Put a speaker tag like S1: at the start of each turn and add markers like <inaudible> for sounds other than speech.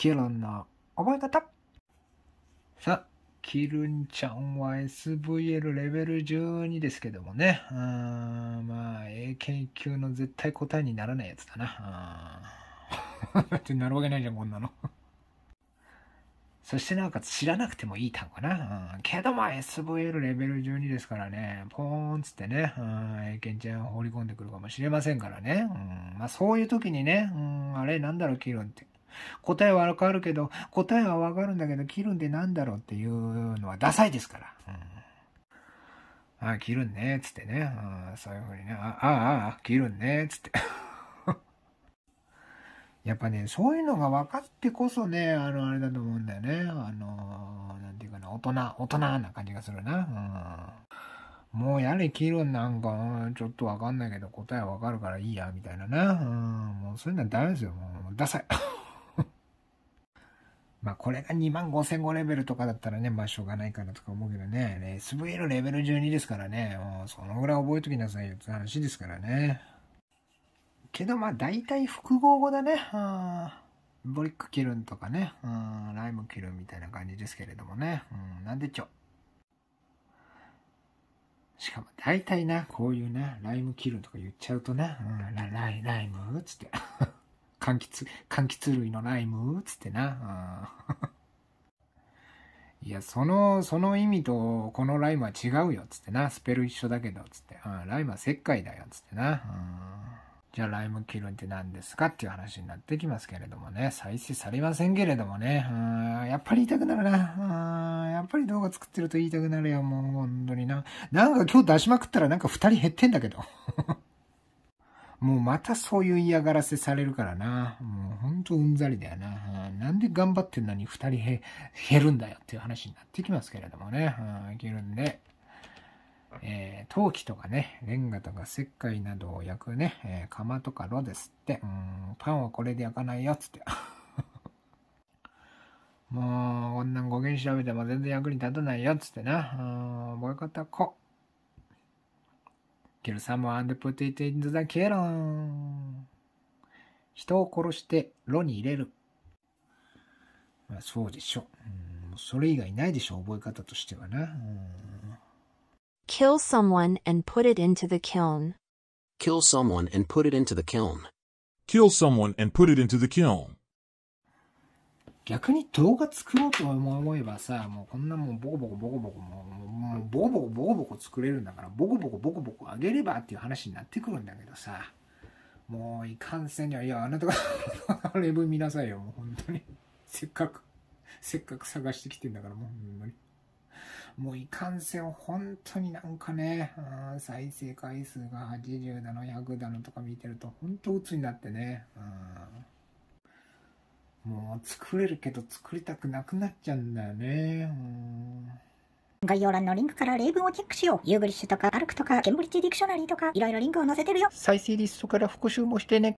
S1: キルンの覚え方さあ、キルンちゃんは SVL レベル12ですけどもね。うん、まあ、英検級の絶対答えにならないやつだな。<laughs> ってなるわけないじゃん、こんなのそしてなおかつ知らなくてもいい単語な。うん、けどまあ SVL レベル12ですからね、ポーンつってね、うん、英検ちゃん放り込んでくるかもしれませんからね。うん、まあそういう時にね、うん、あれなんだろう、キルンって。答えはわかるけど、答えはわかるんだけど、切るんでなんだろうっていうのはダサいですから。うん、ああ、切るんね、つってね。うん、そういうふうにね。ああ、ああ、切るんね、つって。<laughs> やっぱね、そういうのが分かってこそね、あの、あれだと思うんだよね。あの、なんていうかな、大人、大人な感じがするな。うん、もうやれ、切るんなんか、ちょっと分かんないけど、答え分かるからいいや、みたいなな。うん、もうそういうのはダメですよ。もう、ダサい。<laughs> まあこれが2万5千5レベルとかだったらね、まあしょうがないかなとか思うけどね、SV のレベル12ですからね、もうそのぐらい覚えときなさいよって話ですからね。けどまあ大体複合語だね。ボリックキルンとかね、うん、ライムキルンみたいな感じですけれどもね、うん、なんでちょ。しかも大体な、こういうね、ライムキルンとか言っちゃうとね、うん、ラライライムつって柑橘、柑橘類のライムつってな。<laughs> いや、その、その意味と、このライムは違うよ、つってな。スペル一緒だけど、つって。うん、ライムは石灰だよ、つってな。うん、じゃあ、ライムキルンって何ですかっていう話になってきますけれどもね。再生されませんけれどもね。うん、やっぱり言いたくなるな。うん、やっぱり動画作ってると言いたくなるよ、もう、本当にな。なんか今日出しまくったらなんか二人減ってんだけど。<laughs> もうまたそういう嫌がらせされるからな。もうほんとうんざりだよな。なんで頑張ってんのに二人減るんだよっていう話になってきますけれどもね。いけるんで。えー、陶器とかね、レンガとか石灰などを焼くね、えー、釜とか炉ですって、うん、パンはこれで焼かないよ、つって。<laughs> もう、こんなん語源調べても全然役に立たないよ、つってな。うん、ボイコット Kill someone and put it in the kiln. 人を殺して炉に入れる。まあ、そうでしょ。うん、それ以外ないでしょ、覚え方としてはな。Kill someone and put it into the kiln. Kill someone and put it into the kiln. Kill someone and put it into the kiln. 逆に動画作ろうと思えばさ、もうこんなもんボコボコボコボコもボコボコボコボコ作れるんだからボコボコボコボコあげればっていう話になってくるんだけどさもういかんせんにはいやあなたが <laughs> レブ見なさいよもう本当にせっかくせっかく探してきてんだからもうほんにもういかんせん本当になんかね、再生回数が80だの100だのとか見てると本当鬱になってね、もう作れるけど作りたくなくなっちゃうんだよね、うん概要欄のリンクから例文をチェックしよう。ユーグリッシュとか、アルクとか、ケンブリッジディクショナリーとか、いろいろリンクを載せてるよ。再生リストから復習もしてね。